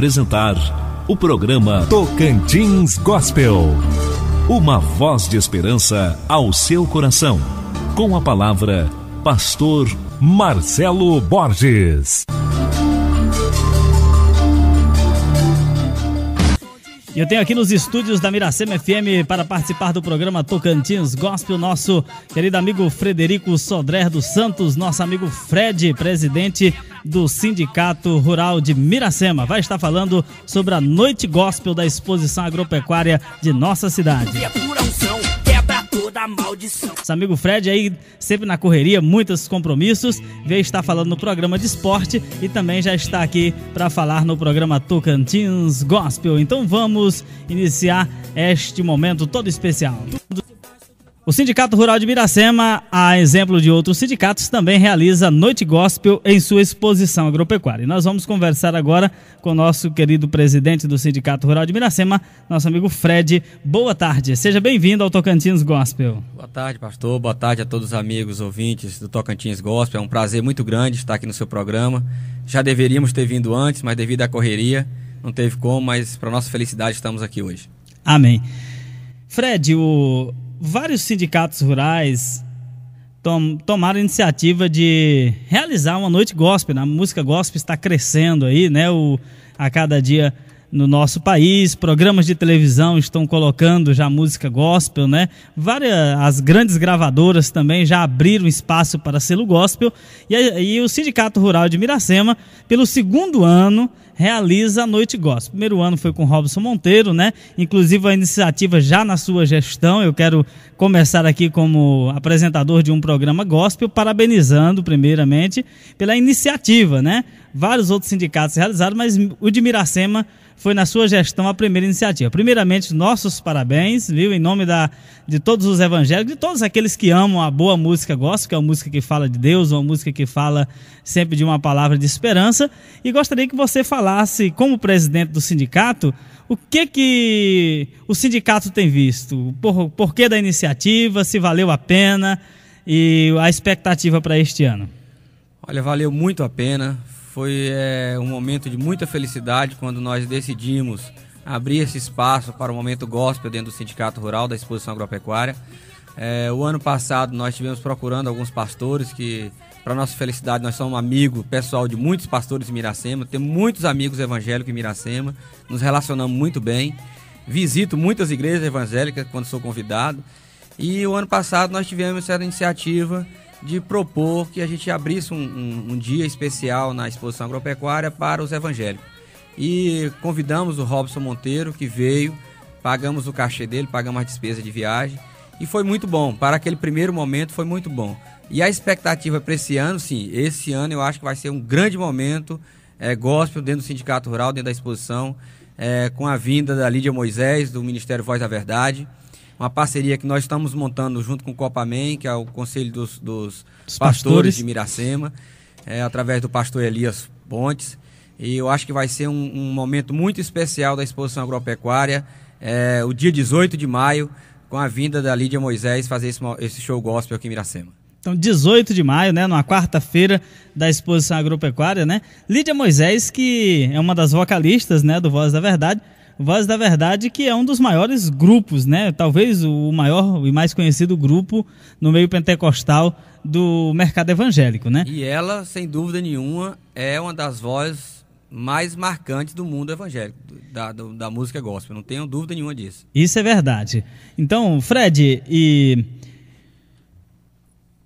apresentar o programa Tocantins Gospel. Uma voz de esperança ao seu coração. Com a palavra, Pastor Marcelo Borges. E eu tenho aqui nos estúdios da Miracema FM para participar do programa Tocantins Gospel, nosso querido amigo Frederico Sodré dos Santos, nosso amigo Fred, presidente do Sindicato Rural de Miracema. Vai estar falando sobre a Noite Gospel da Exposição Agropecuária de nossa cidade da maldição. Esse amigo Fred aí, sempre na correria, muitos compromissos, veio estar falando no programa de esporte e também já está aqui para falar no programa Tocantins Gospel. Então vamos iniciar este momento todo especial. O Sindicato Rural de Miracema, a exemplo de outros sindicatos, também realiza Noite Gospel em sua exposição agropecuária. E nós vamos conversar agora com o nosso querido presidente do Sindicato Rural de Miracema, nosso amigo Fred. Boa tarde, seja bem-vindo ao Tocantins Gospel. Boa tarde, pastor. Boa tarde a todos os amigos ouvintes do Tocantins Gospel. É um prazer muito grande estar aqui no seu programa. Já deveríamos ter vindo antes, mas devido à correria, não teve como, mas para nossa felicidade estamos aqui hoje. Amém. Fred, o vários sindicatos rurais tom, tomaram a iniciativa de realizar uma noite gospel. Né? A música gospel está crescendo aí, né? O, a cada dia no nosso país, programas de televisão estão colocando já música gospel, né? Várias as grandes gravadoras também já abriram espaço para selo gospel e, e o Sindicato Rural de Miracema, pelo segundo ano, realiza a Noite Gospel. Primeiro ano foi com Robson Monteiro, né? Inclusive a iniciativa já na sua gestão. Eu quero começar aqui como apresentador de um programa gospel, parabenizando primeiramente pela iniciativa, né? Vários outros sindicatos realizaram, mas o de Miracema foi na sua gestão a primeira iniciativa. Primeiramente, nossos parabéns, viu, em nome da, de todos os evangélicos, de todos aqueles que amam a boa música gospel, que é uma música que fala de Deus, uma música que fala sempre de uma palavra de esperança. E gostaria que você falasse, como presidente do sindicato, o que que o sindicato tem visto? Por, por que da iniciativa? Se valeu a pena? E a expectativa para este ano? Olha, valeu muito a pena. Foi é, um momento de muita felicidade quando nós decidimos abrir esse espaço para o momento gospel dentro do Sindicato Rural da Exposição Agropecuária. É, o ano passado nós tivemos procurando alguns pastores que, para nossa felicidade, nós somos amigo pessoal de muitos pastores em Miracema, temos muitos amigos evangélicos em Miracema, nos relacionamos muito bem, visito muitas igrejas evangélicas quando sou convidado. E o ano passado nós tivemos essa iniciativa de propor que a gente abrisse um, um, um dia especial na exposição agropecuária para os evangélicos. E convidamos o Robson Monteiro, que veio, pagamos o cachê dele, pagamos a despesa de viagem. E foi muito bom. Para aquele primeiro momento, foi muito bom. E a expectativa para esse ano, sim, esse ano eu acho que vai ser um grande momento é, gospel dentro do Sindicato Rural, dentro da exposição, é, com a vinda da Lídia Moisés, do Ministério Voz da Verdade uma parceria que nós estamos montando junto com o Copamem, que é o Conselho dos, dos pastores. pastores. de Miracema, é, através do pastor Elias Pontes. E eu acho que vai ser um, um momento muito especial da exposição agropecuária, é, o dia 18 de maio, com a vinda da Lídia Moisés fazer esse, esse show gospel aqui em Miracema. Então, 18 de maio, né, numa quarta-feira da exposição agropecuária, né? Lídia Moisés, que é uma das vocalistas, né, do Voz da Verdade, Voz da Verdade, que é um dos maiores grupos, né? Talvez o maior e mais conhecido grupo no meio pentecostal do mercado evangélico, né? E ela, sem dúvida nenhuma, é uma das vozes mais marcantes do mundo evangélico, da, da, da música gospel, não tenho dúvida nenhuma disso. Isso é verdade. Então, Fred e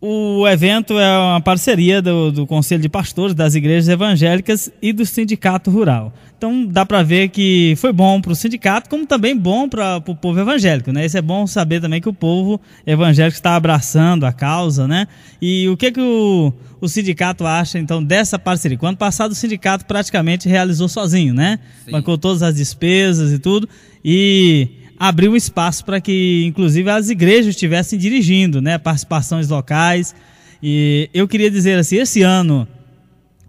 o evento é uma parceria do, do, Conselho de Pastores, das igrejas evangélicas e do Sindicato Rural. Então dá para ver que foi bom para o sindicato, como também bom para o povo evangélico. Né? Isso é bom saber também que o povo evangélico está abraçando a causa. Né? E o que, que o, o sindicato acha então dessa parceria? Quando passado o sindicato praticamente realizou sozinho, né? Sim. Bancou todas as despesas e tudo. E abriu um espaço para que, inclusive, as igrejas estivessem dirigindo, né? Participações locais. E eu queria dizer assim, esse ano,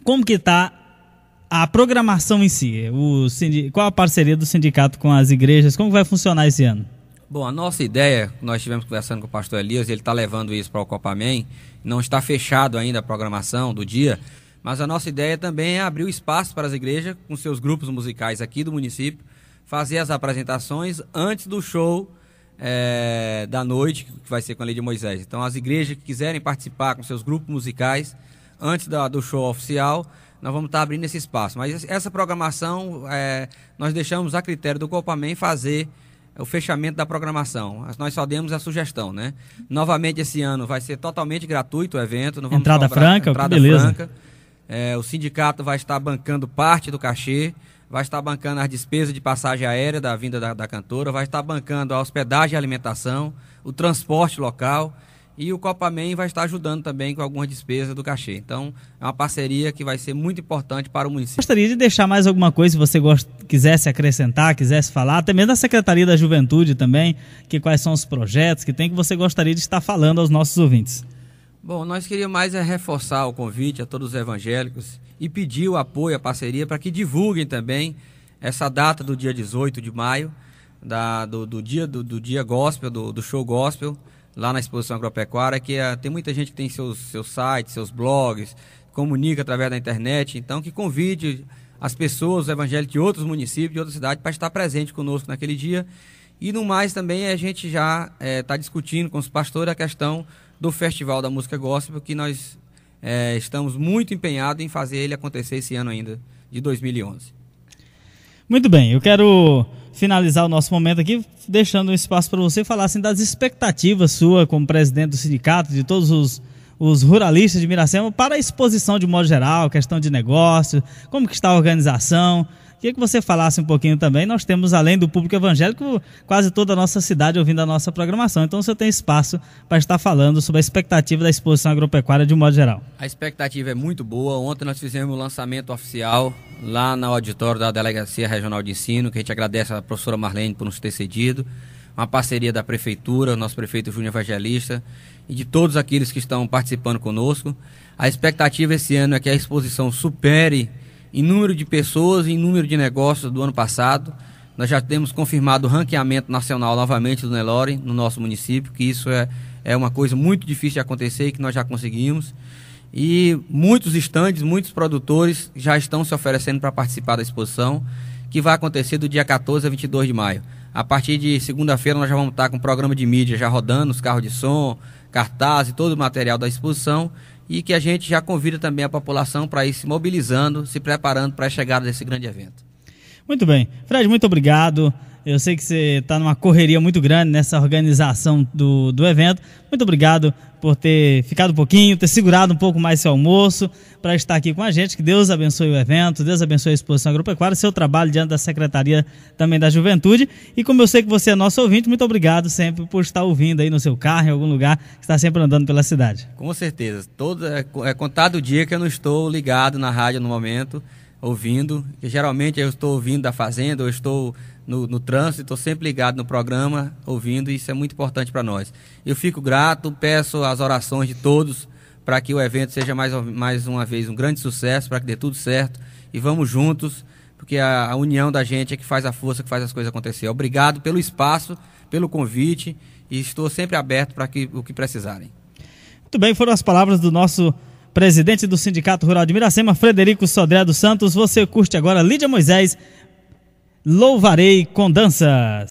como que está a programação em si? O, qual a parceria do sindicato com as igrejas? Como vai funcionar esse ano? Bom, a nossa ideia, nós estivemos conversando com o pastor Elias, ele está levando isso para o Copamem, não está fechado ainda a programação do dia, mas a nossa ideia também é abrir o espaço para as igrejas com seus grupos musicais aqui do município, fazer as apresentações antes do show é, da noite, que vai ser com a Lei de Moisés. Então, as igrejas que quiserem participar com seus grupos musicais, antes da, do show oficial, nós vamos estar abrindo esse espaço. Mas essa programação, é, nós deixamos a critério do Copamem fazer o fechamento da programação. Nós só demos a sugestão, né? Novamente, esse ano vai ser totalmente gratuito o evento. Não vamos entrada cobrar, franca, entrada beleza. Franca. É, o sindicato vai estar bancando parte do cachê vai estar bancando as despesas de passagem aérea da vinda da, da cantora, vai estar bancando a hospedagem e alimentação, o transporte local e o Copamen vai estar ajudando também com algumas despesas do cachê. Então, é uma parceria que vai ser muito importante para o município. Gostaria de deixar mais alguma coisa, se você gost... quisesse acrescentar, quisesse falar, até mesmo da Secretaria da Juventude também, que quais são os projetos que tem que você gostaria de estar falando aos nossos ouvintes. Bom, nós queríamos mais é reforçar o convite a todos os evangélicos e pedir o apoio, a parceria, para que divulguem também essa data do dia 18 de maio, da, do, do, dia, do, do dia gospel, do, do, show gospel, lá na exposição agropecuária, que é, tem muita gente que tem seus, seus sites, seus blogs, comunica através da internet, então que convide as pessoas, os evangélicos de outros municípios, de outras cidades, para estar presente conosco naquele dia. E no mais também a gente já está eh, é, discutindo com os pastores a questão do Festival da Música Gospel, que nós é, estamos muito empenhados em fazer ele acontecer esse ano ainda, de 2011. Muito bem, eu quero finalizar o nosso momento aqui, deixando um espaço para você falar assim, das expectativas sua como presidente do sindicato, de todos os, os ruralistas de Miracema, para a exposição de modo geral, questão de negócio, como que está a organização, Queria que você falasse um pouquinho também. Nós temos, além do público evangélico, quase toda a nossa cidade ouvindo a nossa programação. Então você tem espaço para estar falando sobre a expectativa da exposição agropecuária de um modo geral. A expectativa é muito boa. Ontem nós fizemos o lançamento oficial lá no auditório da Delegacia Regional de Ensino, que a gente agradece à professora Marlene por nos ter cedido. Uma parceria da Prefeitura, nosso prefeito Júnior Evangelista e de todos aqueles que estão participando conosco. A expectativa esse ano é que a exposição supere em número de pessoas e em número de negócios do ano passado. Nós já temos confirmado o ranqueamento nacional novamente do Nelore, no nosso município, que isso é, é uma coisa muito difícil de acontecer e que nós já conseguimos. E muitos estandes, muitos produtores já estão se oferecendo para participar da exposição, que vai acontecer do dia 14 a 22 de maio. A partir de segunda-feira nós já vamos estar com o programa de mídia já rodando, os carros de som, cartaz e todo o material da exposição e que a gente já convida também a população para ir se mobilizando, se preparando para a chegada desse grande evento. Muito bem. Fred, muito obrigado. Eu sei que você está numa correria muito grande nessa organização do, do evento. Muito obrigado por ter ficado um pouquinho, ter segurado um pouco mais seu almoço para estar aqui com a gente. Que Deus abençoe o evento, Deus abençoe a Exposição Agropecuária, seu trabalho diante da Secretaria também da Juventude. E como eu sei que você é nosso ouvinte, muito obrigado sempre por estar ouvindo aí no seu carro, em algum lugar, que está sempre andando pela cidade. Com certeza. Todo, é, é contado o dia que eu não estou ligado na rádio no momento ouvindo. Que geralmente eu estou ouvindo da fazenda, eu estou no, no trânsito, estou sempre ligado no programa, ouvindo, e isso é muito importante para nós. Eu fico grato, peço as orações de todos para que o evento seja mais, mais uma vez um grande sucesso, para que dê tudo certo. E vamos juntos, porque a, a união da gente é que faz a força, que faz as coisas acontecer. Obrigado pelo espaço, pelo convite, e estou sempre aberto para que, o que precisarem. Muito bem, foram as palavras do nosso presidente do Sindicato Rural de Miracema, Frederico Sodré dos Santos. Você curte agora Lídia Moisés, Louvarei com Danças.